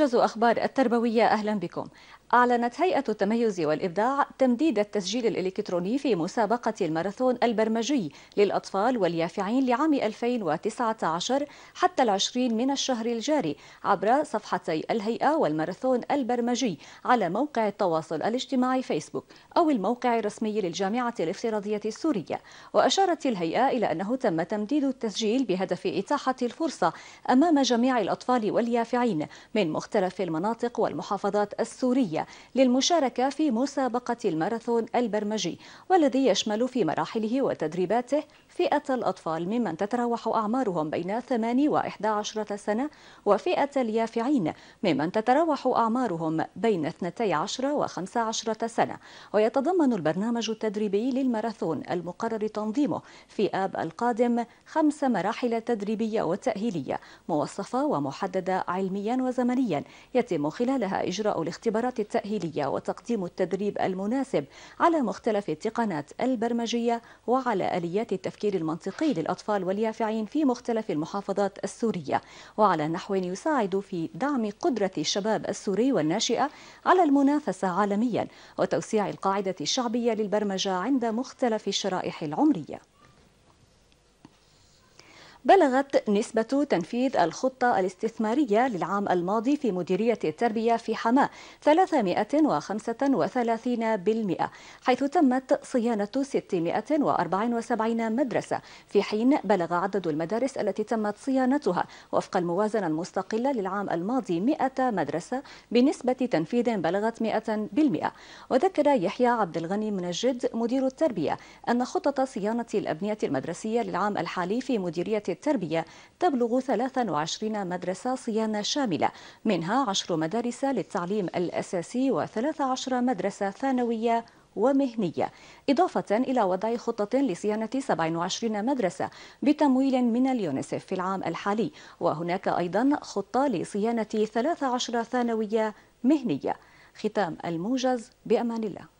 موجز أخبار التربوية أهلا بكم أعلنت هيئة التميز والإبداع تمديد التسجيل الإلكتروني في مسابقة الماراثون البرمجي للأطفال واليافعين لعام 2019 حتى العشرين من الشهر الجاري عبر صفحتي الهيئة والماراثون البرمجي على موقع التواصل الاجتماعي فيسبوك أو الموقع الرسمي للجامعة الافتراضية السورية وأشارت الهيئة إلى أنه تم تمديد التسجيل بهدف إتاحة الفرصة أمام جميع الأطفال واليافعين من مختلف مختلف المناطق والمحافظات السورية للمشاركة في مسابقة الماراثون البرمجي والذي يشمل في مراحله وتدريباته فئة الأطفال ممن تتراوح أعمارهم بين 8 و 11 سنة وفئة اليافعين ممن تتراوح أعمارهم بين 12 و 15 سنة ويتضمن البرنامج التدريبي للماراثون المقرر تنظيمه في آب القادم خمس مراحل تدريبية وتأهيلية موصفة ومحددة علميا وزمنيا يتم خلالها إجراء الاختبارات التأهيلية وتقديم التدريب المناسب على مختلف التقنات البرمجية وعلى آليات التفكير المنطقي للأطفال واليافعين في مختلف المحافظات السورية وعلى نحو يساعد في دعم قدرة الشباب السوري والناشئة على المنافسة عالميا وتوسيع القاعدة الشعبية للبرمجة عند مختلف الشرائح العمرية بلغت نسبة تنفيذ الخطة الاستثمارية للعام الماضي في مديرية التربية في حماة 335% حيث تمت صيانة 674 مدرسة في حين بلغ عدد المدارس التي تمت صيانتها وفق الموازنة المستقلة للعام الماضي 100 مدرسة بنسبة تنفيذ بلغت 100% وذكر يحيى عبد الغني منجد مدير التربية أن خطة صيانة الأبنية المدرسية للعام الحالي في مديرية التربية تبلغ 23 مدرسة صيانة شاملة منها 10 مدارس للتعليم الأساسي و13 مدرسة ثانوية ومهنية إضافة إلى وضع خطة لصيانة 27 مدرسة بتمويل من اليونسف في العام الحالي وهناك أيضا خطة لصيانة 13 ثانوية مهنية ختام الموجز بأمان الله